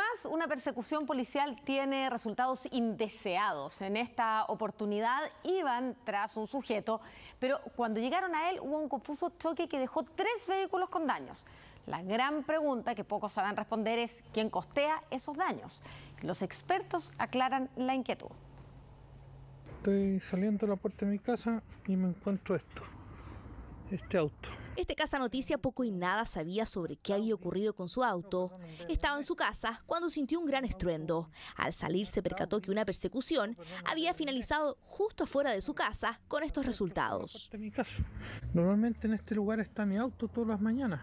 Además, una persecución policial tiene resultados indeseados. En esta oportunidad iban tras un sujeto, pero cuando llegaron a él hubo un confuso choque que dejó tres vehículos con daños. La gran pregunta que pocos saben responder es quién costea esos daños. Los expertos aclaran la inquietud. Estoy saliendo a la puerta de mi casa y me encuentro esto, este auto. Este casa noticia poco y nada sabía sobre qué había ocurrido con su auto. Estaba en su casa cuando sintió un gran estruendo. Al salir se percató que una persecución había finalizado justo afuera de su casa con estos resultados. Normalmente en este lugar está mi auto todas las mañanas.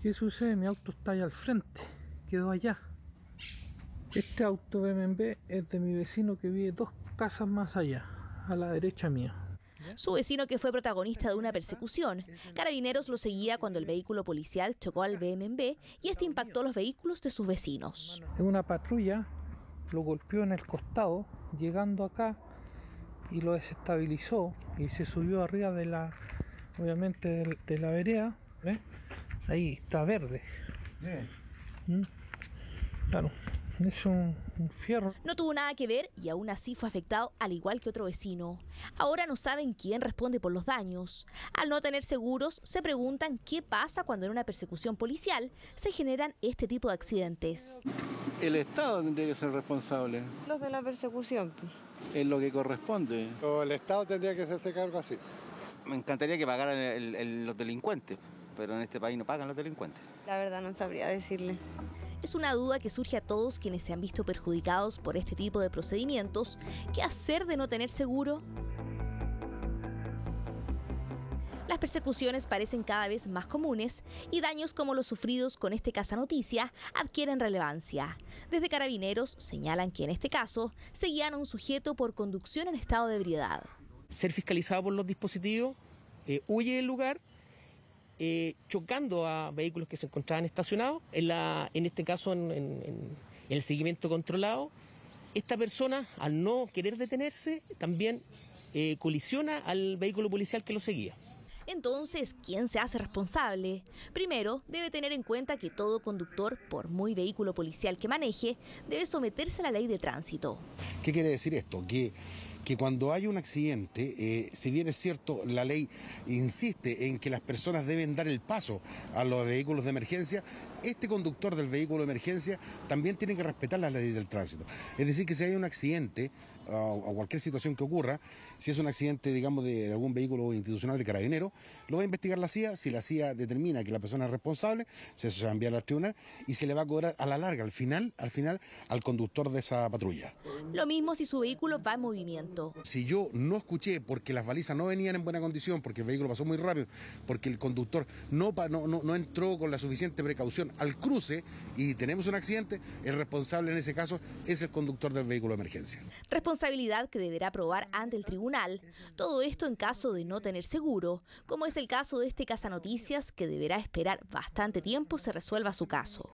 ¿Qué sucede? Mi auto está allá al frente, quedó allá. Este auto BMW es de mi vecino que vive dos casas más allá, a la derecha mía su vecino que fue protagonista de una persecución. Carabineros lo seguía cuando el vehículo policial chocó al BMB y este impactó los vehículos de sus vecinos. Una patrulla lo golpeó en el costado, llegando acá y lo desestabilizó y se subió arriba de la, obviamente, de, la vereda. ¿eh? Ahí está verde. ¿Mm? Claro, es un, fierro. No tuvo nada que ver y aún así fue afectado al igual que otro vecino. Ahora no saben quién responde por los daños. Al no tener seguros, se preguntan qué pasa cuando en una persecución policial se generan este tipo de accidentes. El Estado tendría que ser responsable. Los de la persecución. Pues. Es lo que corresponde. O el Estado tendría que hacerse cargo así. Me encantaría que pagaran los delincuentes, pero en este país no pagan los delincuentes. La verdad no sabría decirle. Es una duda que surge a todos quienes se han visto perjudicados por este tipo de procedimientos. ¿Qué hacer de no tener seguro? Las persecuciones parecen cada vez más comunes y daños como los sufridos con este noticia adquieren relevancia. Desde carabineros señalan que en este caso seguían a un sujeto por conducción en estado de ebriedad. Ser fiscalizado por los dispositivos, eh, huye del lugar eh, chocando a vehículos que se encontraban estacionados, en, la, en este caso en, el seguimiento controlado. Esta persona, al no querer detenerse, también eh, colisiona al vehículo policial que lo seguía. Entonces, ¿quién se hace responsable? Primero, debe tener en cuenta que todo conductor, por muy vehículo policial que maneje, debe someterse a la ley de tránsito. ¿Qué quiere decir esto? Que que cuando hay un accidente, eh, si bien es cierto, la ley insiste en que las personas deben dar el paso a los vehículos de emergencia, este conductor del vehículo de emergencia también tiene que respetar las leyes del tránsito. Es decir, que si hay un accidente o, cualquier situación que ocurra, si es un accidente, digamos, de, algún vehículo institucional de carabinero, lo va a investigar la CIA. Si la CIA determina que la persona es responsable, se, va a enviar al tribunal y se le va a cobrar a la larga, al final, al final, al conductor de esa patrulla. Lo mismo si su vehículo va en movimiento. Si yo no escuché porque las balizas no venían en buena condición, porque el vehículo pasó muy rápido, porque el conductor no, no entró con la suficiente precaución al cruce y tenemos un accidente, el responsable en ese caso es el conductor del vehículo de emergencia. Responsabilidad que deberá probar ante el tribunal. Todo esto en caso de no tener seguro, como es el caso de este Casa Noticias que deberá esperar bastante tiempo se resuelva su caso.